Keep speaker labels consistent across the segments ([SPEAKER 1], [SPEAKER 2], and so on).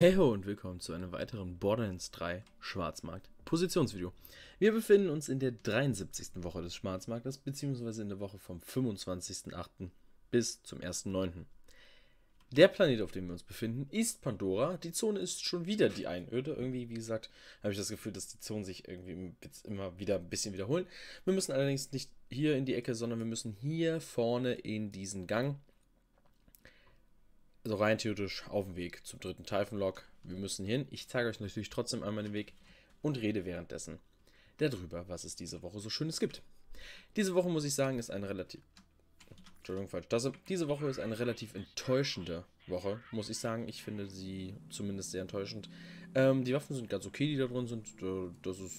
[SPEAKER 1] Heyo und willkommen zu einem weiteren Borderlands 3 Schwarzmarkt Positionsvideo. Wir befinden uns in der 73. Woche des Schwarzmarktes, beziehungsweise in der Woche vom 25.08. bis zum 1.09. Der Planet, auf dem wir uns befinden, ist Pandora. Die Zone ist schon wieder die Einöde. Irgendwie, wie gesagt, habe ich das Gefühl, dass die Zonen sich irgendwie immer wieder ein bisschen wiederholen. Wir müssen allerdings nicht hier in die Ecke, sondern wir müssen hier vorne in diesen Gang also rein theoretisch auf dem Weg zum dritten Teil von Log. Wir müssen hin. Ich zeige euch natürlich trotzdem einmal den Weg und rede währenddessen darüber, was es diese Woche so Schönes gibt. Diese Woche, muss ich sagen, ist eine relativ... Entschuldigung, falsch. Das, diese Woche ist eine relativ enttäuschende Woche, muss ich sagen. Ich finde sie zumindest sehr enttäuschend. Ähm, die Waffen sind ganz okay, die da drin sind. Äh, das ist...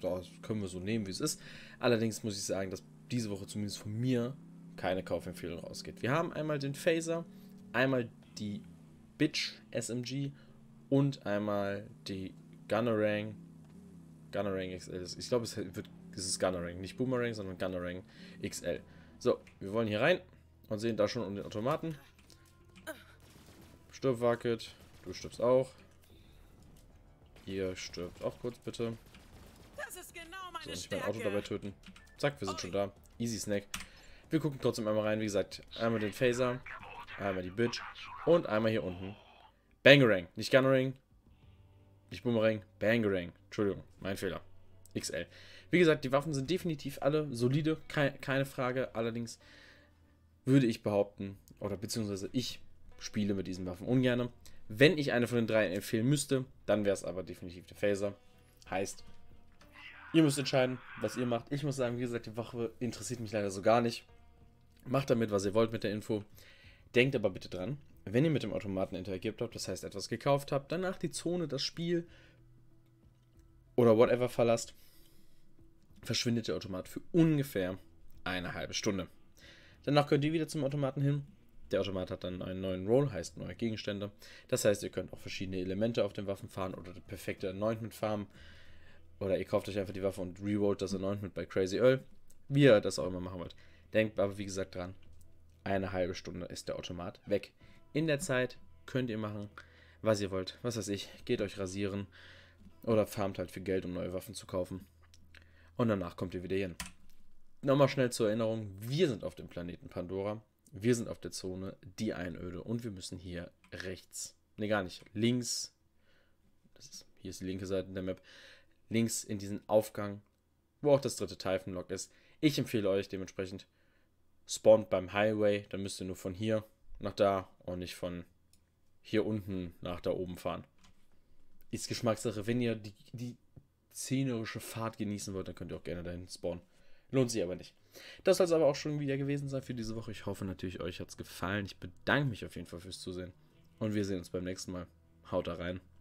[SPEAKER 1] Das können wir so nehmen, wie es ist. Allerdings muss ich sagen, dass diese Woche zumindest von mir keine Kaufempfehlung rausgeht. Wir haben einmal den Phaser, einmal die Bitch SMG und einmal die Gunnerang. Gunnerang XL. Ich glaube, es wird es ist Gunnerang, nicht Boomerang, sondern Gunnerang XL. So, wir wollen hier rein und sehen da schon um den Automaten. Stirb, Wacket. Du stirbst auch. Ihr stirbt auch kurz, bitte. Genau so, ich mein Auto dabei töten. Zack, wir sind schon da. Easy Snack. Wir gucken trotzdem einmal rein, wie gesagt, einmal den Phaser. Einmal die Bitch. Und einmal hier unten. Bangerang. Nicht Gunnering. Nicht Boomerang. Bangerang. Entschuldigung, mein Fehler. XL. Wie gesagt, die Waffen sind definitiv alle solide, ke keine Frage. Allerdings würde ich behaupten, oder beziehungsweise ich spiele mit diesen Waffen ungern. Wenn ich eine von den drei empfehlen müsste, dann wäre es aber definitiv der Phaser. Heißt, ihr müsst entscheiden, was ihr macht. Ich muss sagen, wie gesagt, die Waffe interessiert mich leider so gar nicht. Macht damit, was ihr wollt mit der Info. Denkt aber bitte dran, wenn ihr mit dem Automaten interagiert habt, das heißt etwas gekauft habt, danach die Zone, das Spiel oder whatever verlasst, verschwindet der Automat für ungefähr eine halbe Stunde. Danach könnt ihr wieder zum Automaten hin. Der Automat hat dann einen neuen Roll, heißt neue Gegenstände. Das heißt, ihr könnt auch verschiedene Elemente auf den Waffen fahren oder das perfekte Anointment farmen. Oder ihr kauft euch einfach die Waffe und rerollt das Anointment bei Crazy Earl. Wie ihr das auch immer machen wollt. Denkt aber, wie gesagt, dran, eine halbe Stunde ist der Automat weg. In der Zeit könnt ihr machen, was ihr wollt. Was weiß ich, geht euch rasieren oder farmt halt für Geld, um neue Waffen zu kaufen. Und danach kommt ihr wieder hin. Nochmal schnell zur Erinnerung, wir sind auf dem Planeten Pandora. Wir sind auf der Zone die Einöde und wir müssen hier rechts, ne gar nicht, links, das ist, hier ist die linke Seite der Map, links in diesen Aufgang, wo auch das dritte Typhon-Lock ist. Ich empfehle euch dementsprechend, spawnt beim Highway, dann müsst ihr nur von hier nach da und nicht von hier unten nach da oben fahren. Ist Geschmackssache. Wenn ihr die, die szenerische Fahrt genießen wollt, dann könnt ihr auch gerne dahin spawnen. Lohnt sich aber nicht. Das soll es aber auch schon wieder gewesen sein für diese Woche. Ich hoffe natürlich, euch hat es gefallen. Ich bedanke mich auf jeden Fall fürs Zusehen. Und wir sehen uns beim nächsten Mal. Haut da rein.